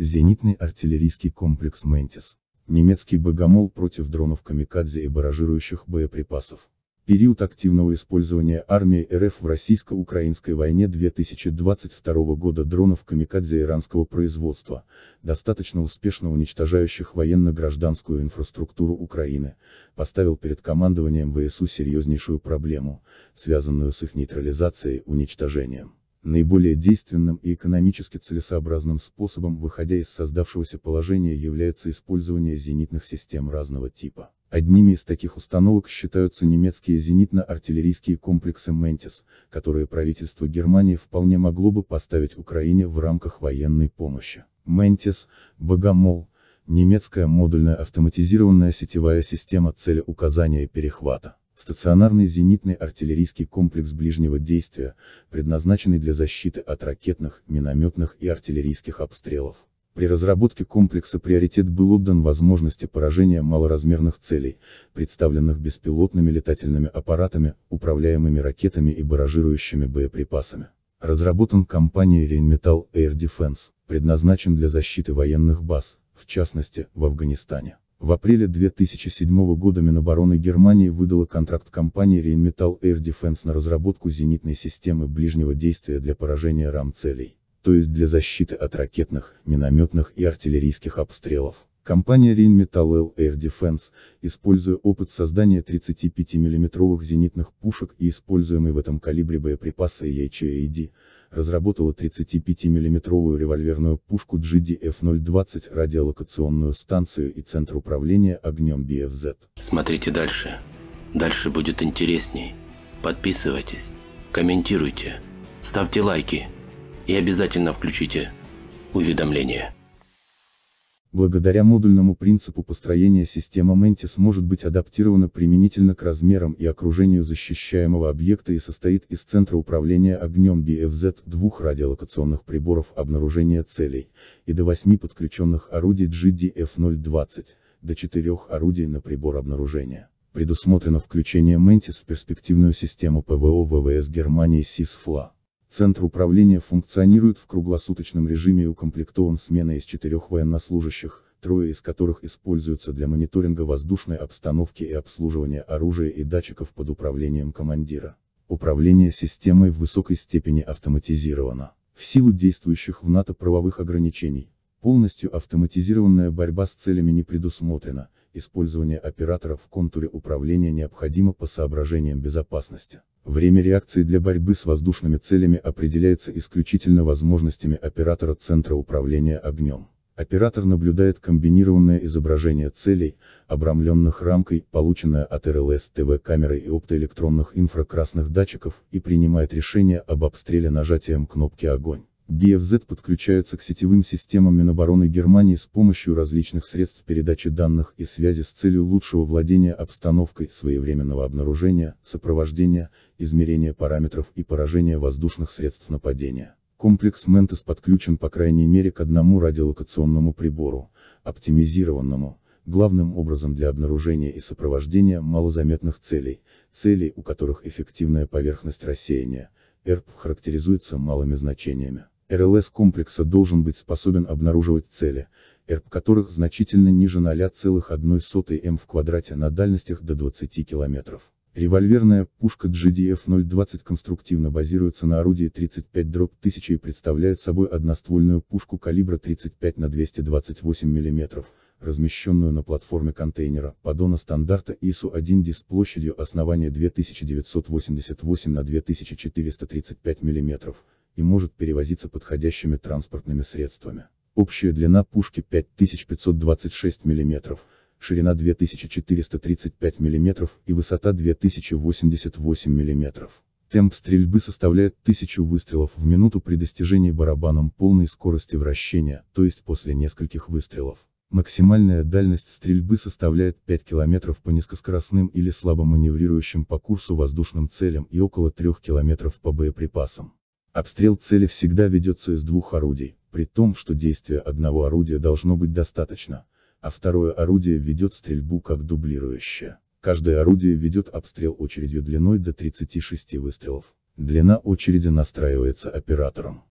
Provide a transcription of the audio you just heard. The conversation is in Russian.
Зенитный артиллерийский комплекс «Ментис». Немецкий богомол против дронов «Камикадзе» и баражирующих боеприпасов. Период активного использования армии РФ в российско-украинской войне 2022 года дронов «Камикадзе» иранского производства, достаточно успешно уничтожающих военно-гражданскую инфраструктуру Украины, поставил перед командованием ВСУ серьезнейшую проблему, связанную с их нейтрализацией и уничтожением. Наиболее действенным и экономически целесообразным способом выходя из создавшегося положения является использование зенитных систем разного типа. Одними из таких установок считаются немецкие зенитно-артиллерийские комплексы «Ментис», которые правительство Германии вполне могло бы поставить Украине в рамках военной помощи. «Ментис», «Богомол», немецкая модульная автоматизированная сетевая система целеуказания и перехвата. Стационарный зенитный артиллерийский комплекс ближнего действия, предназначенный для защиты от ракетных, минометных и артиллерийских обстрелов. При разработке комплекса приоритет был отдан возможности поражения малоразмерных целей, представленных беспилотными летательными аппаратами, управляемыми ракетами и баражирующими боеприпасами. Разработан компанией Rheinmetall Air Defense, предназначен для защиты военных баз, в частности, в Афганистане. В апреле 2007 года Минобороны Германии выдала контракт компании Rheinmetall Air Defense на разработку зенитной системы ближнего действия для поражения рам-целей, то есть для защиты от ракетных, минометных и артиллерийских обстрелов. Компания Rheinmetall L Air Defense, используя опыт создания 35 миллиметровых зенитных пушек и используемый в этом калибре боеприпасы EHAD, разработала 35-миллиметровую револьверную пушку GDF-020, радиолокационную станцию и центр управления огнем BFZ. Смотрите дальше. Дальше будет интересней. Подписывайтесь, комментируйте, ставьте лайки и обязательно включите уведомления. Благодаря модульному принципу построения система Mantis может быть адаптирована применительно к размерам и окружению защищаемого объекта и состоит из центра управления огнем BFZ двух радиолокационных приборов обнаружения целей, и до восьми подключенных орудий GDF-020, до четырех орудий на прибор обнаружения. Предусмотрено включение Mantis в перспективную систему ПВО ВВС Германии СИСФЛА. Центр управления функционирует в круглосуточном режиме и укомплектован сменой из четырех военнослужащих, трое из которых используются для мониторинга воздушной обстановки и обслуживания оружия и датчиков под управлением командира. Управление системой в высокой степени автоматизировано. В силу действующих в НАТО правовых ограничений, полностью автоматизированная борьба с целями не предусмотрена, использование оператора в контуре управления необходимо по соображениям безопасности. Время реакции для борьбы с воздушными целями определяется исключительно возможностями оператора центра управления огнем. Оператор наблюдает комбинированное изображение целей, обрамленных рамкой, полученное от РЛС ТВ камеры и оптоэлектронных инфракрасных датчиков, и принимает решение об обстреле нажатием кнопки «Огонь». BFZ подключаются к сетевым системам Минобороны Германии с помощью различных средств передачи данных и связи с целью лучшего владения обстановкой, своевременного обнаружения, сопровождения, измерения параметров и поражения воздушных средств нападения. Комплекс Ментес подключен по крайней мере к одному радиолокационному прибору, оптимизированному, главным образом для обнаружения и сопровождения малозаметных целей, целей, у которых эффективная поверхность рассеяния, ЭРП характеризуется малыми значениями. РЛС комплекса должен быть способен обнаруживать цели, РП которых значительно ниже 0,1 М в квадрате на дальностях до 20 км. Револьверная пушка GDF-020 конструктивно базируется на орудии 35-1000 и представляет собой одноствольную пушку калибра 35 на 228 мм, размещенную на платформе контейнера, поддона стандарта ISO-1 с площадью основания 2988 на 2435 мм, и может перевозиться подходящими транспортными средствами. Общая длина пушки 5526 мм, ширина 2435 мм и высота 2088 мм. Темп стрельбы составляет 1000 выстрелов в минуту при достижении барабаном полной скорости вращения, то есть после нескольких выстрелов. Максимальная дальность стрельбы составляет 5 км по низкоскоростным или слабо маневрирующим по курсу воздушным целям и около 3 км по боеприпасам. Обстрел цели всегда ведется из двух орудий, при том, что действия одного орудия должно быть достаточно, а второе орудие ведет стрельбу как дублирующее. Каждое орудие ведет обстрел очередью длиной до 36 выстрелов. Длина очереди настраивается оператором.